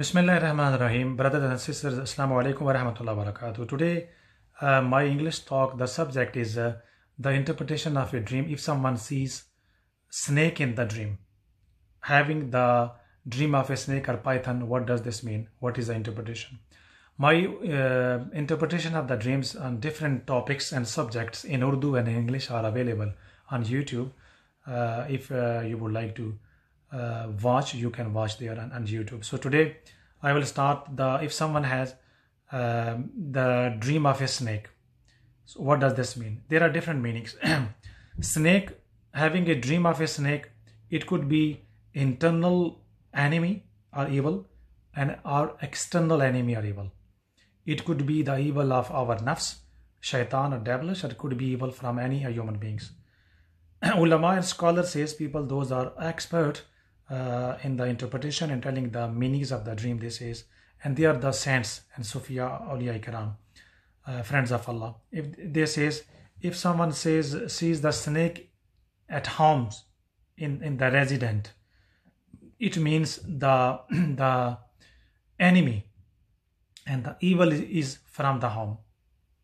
Bismillah Rahman Rahim, brothers and sisters, Assalamu alaikum wa rahmatullahi wabarakatuh. Today, uh, my English talk, the subject is uh, the interpretation of a dream if someone sees snake in the dream. Having the dream of a snake or python, what does this mean? What is the interpretation? My uh, interpretation of the dreams on different topics and subjects in Urdu and English are available on YouTube uh, if uh, you would like to uh, watch you can watch there on, on, youtube so today i will start the if someone has um, the dream of a snake so what does this mean there are different meanings snake having a dream of a snake it could be internal enemy or evil and our external enemy or evil it could be the evil of our nafs shaitan or devilish or it could be evil from any human beings ulama and scholar says people those are expert uh, in the interpretation and telling the meanings of the dream this is, and they are the saints and Sufia Awliya Ikram uh, friends of Allah if they says if someone says sees the snake at home in, in the resident it means the the enemy and the evil is from the home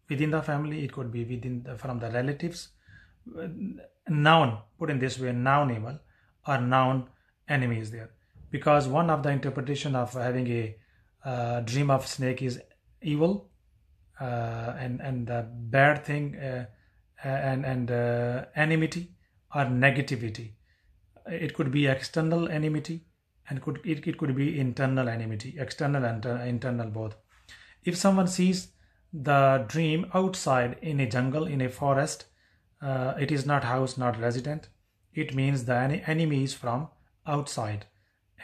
within the family it could be within the, from the relatives noun put in this way noun evil or noun enemy is there because one of the interpretation of having a uh, dream of snake is evil uh, and and the bad thing uh, uh and and uh, enmity or negativity it could be external enmity and could it, it could be internal enmity external and internal both if someone sees the dream outside in a jungle in a forest uh, it is not house not resident it means the enemy is from outside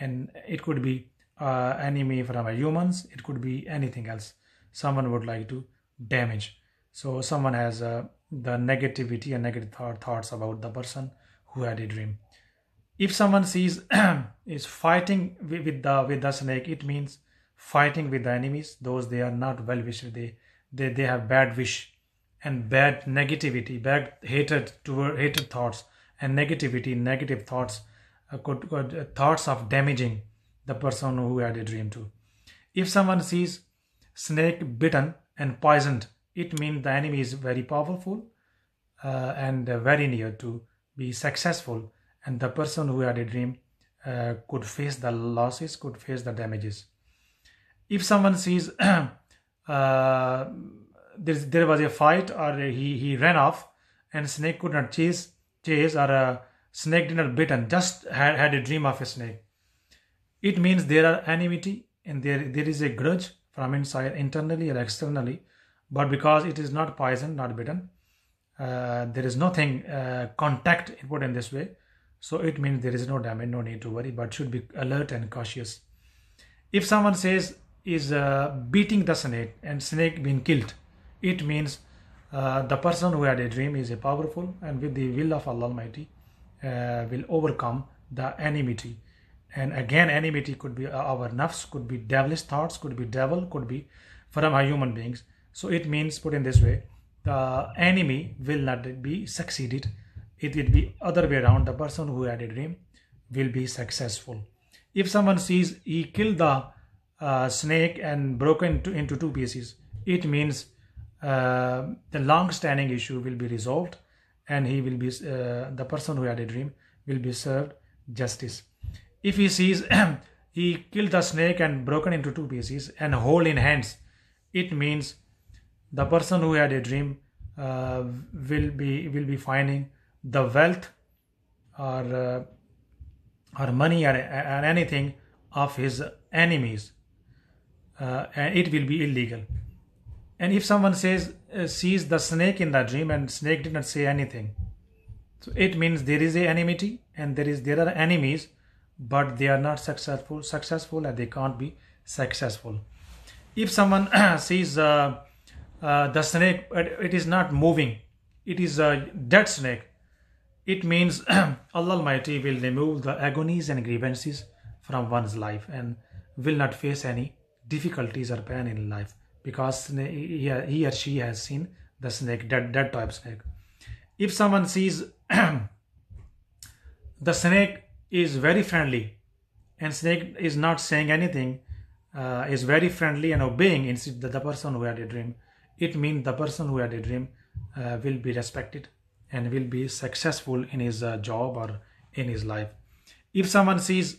and it could be uh, enemy from humans it could be anything else someone would like to damage so someone has uh, the negativity and negative th- thoughts about the person who had a dream if someone sees is fighting with, the with the snake it means fighting with the enemies those they are not well wished they they, they have bad wish and bad negativity bad hatred toward hatred thoughts and negativity negative thoughts could, uh, uh, could thoughts of damaging the person who had a dream to. If someone sees snake bitten and poisoned, it means the enemy is very powerful uh, and very near to be successful, and the person who had a dream uh, could face the losses, could face the damages. If someone sees uh, there was a fight or he, he ran off and snake could not chase, chase or uh, snake dinner bitten just had, had a dream of a snake it means there are enmity and there there is a grudge from inside internally or externally but because it is not poison not bitten uh, there is nothing uh, contact put in this way so it means there is no damage no need to worry but should be alert and cautious if someone says is uh, beating the snake and snake being killed it means uh, the person who had a dream is a powerful and with the will of allah almighty uh, will overcome the enmity and again enmity could be uh, our nafs could be devilish thoughts could be devil could be from our human beings so it means put in this way the enemy will not be succeeded it will be other way around the person who had a dream will be successful if someone sees he killed the uh, snake and broken into, into two pieces it means uh, the long standing issue will be resolved and he will be uh, the person who had a dream will be served justice if he sees he killed the snake and broken into two pieces and hold in hands it means the person who had a dream uh, will be will be finding the wealth or uh, or money or, or anything of his enemies uh, and it will be illegal and if someone says uh, sees the snake in the dream and snake did not say anything so it means there is a enmity and there is there are enemies but they are not successful successful and they can't be successful if someone sees uh, uh, the snake it is not moving it is a dead snake it means allah almighty will remove the agonies and grievances from one's life and will not face any difficulties or pain in life because he or she has seen the snake, dead, dead type snake. If someone sees the snake is very friendly and snake is not saying anything, uh, is very friendly and obeying instead the, the person who had a dream, it means the person who had a dream uh, will be respected and will be successful in his uh, job or in his life. If someone sees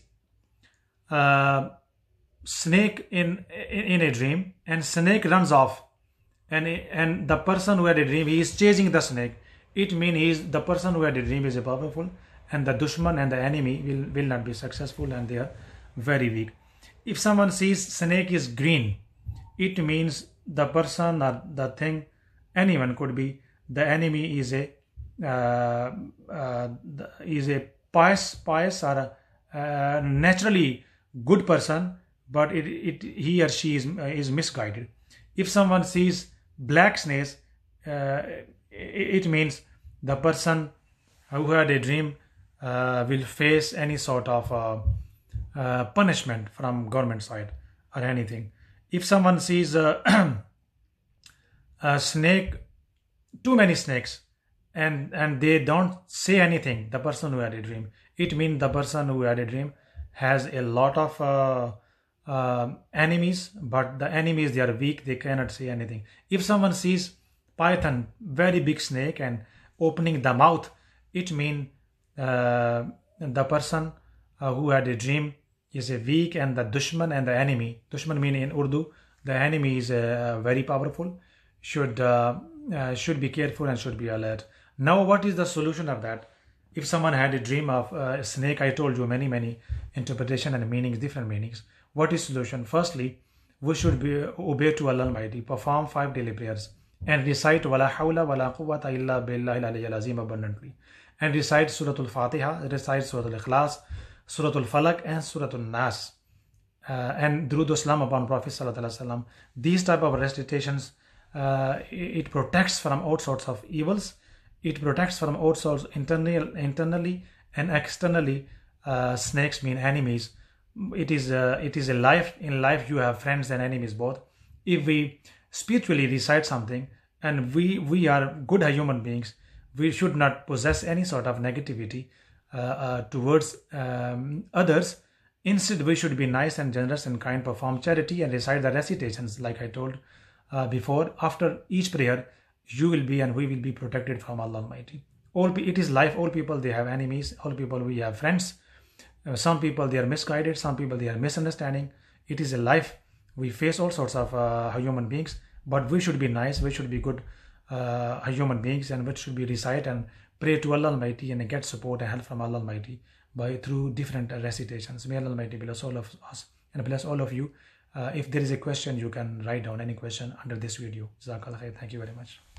uh, snake in in a dream and snake runs off and and the person who had a dream he is chasing the snake it means he is the person who had a dream is a powerful and the dushman and the enemy will will not be successful and they are very weak if someone sees snake is green it means the person or the thing anyone could be the enemy is a uh, uh, is a pious pious or a, uh, naturally good person but it, it he or she is, is misguided. If someone sees black snakes, uh, it, it means the person who had a dream uh, will face any sort of uh, uh, punishment from government side or anything. If someone sees a, a, snake, too many snakes, and and they don't say anything, the person who had a dream, it means the person who had a dream has a lot of uh, uh, enemies but the enemies they are weak they cannot see anything if someone sees python very big snake and opening the mouth it means uh, the person uh, who had a dream is a weak and the dushman and the enemy dushman meaning in urdu the enemy is uh, very powerful should uh, uh, should be careful and should be alert now what is the solution of that if someone had a dream of uh, a snake i told you many many interpretation and meanings different meanings what is solution? Firstly, we should be obey to Allah Almighty, perform five daily prayers, and recite Wala Hawla Wala Quwwata Illa Billahi Al Azim abundantly, and recite Surah Al Fatiha, recite Surah Al Ikhlas, Surah Al Falak, and Surah Al Nas, uh, and Durood Salam upon Prophet Sallallahu Alaihi Wasallam. These type of recitations, uh, it protects from all sorts of evils. It protects from all sorts internally, internally and externally. Uh, snakes mean enemies it is a, it is a life in life you have friends and enemies both if we spiritually recite something and we we are good human beings we should not possess any sort of negativity uh, uh, towards um, others instead we should be nice and generous and kind perform charity and recite the recitations like i told uh, before after each prayer you will be and we will be protected from allah almighty all it is life all people they have enemies all people we have friends some people they are misguided some people they are misunderstanding it is a life we face all sorts of uh, human beings but we should be nice we should be good uh, human beings and we should be recite and pray to allah almighty and get support and help from allah almighty by through different recitations may allah almighty bless all of us and bless all of you uh, if there is a question you can write down any question under this video thank you very much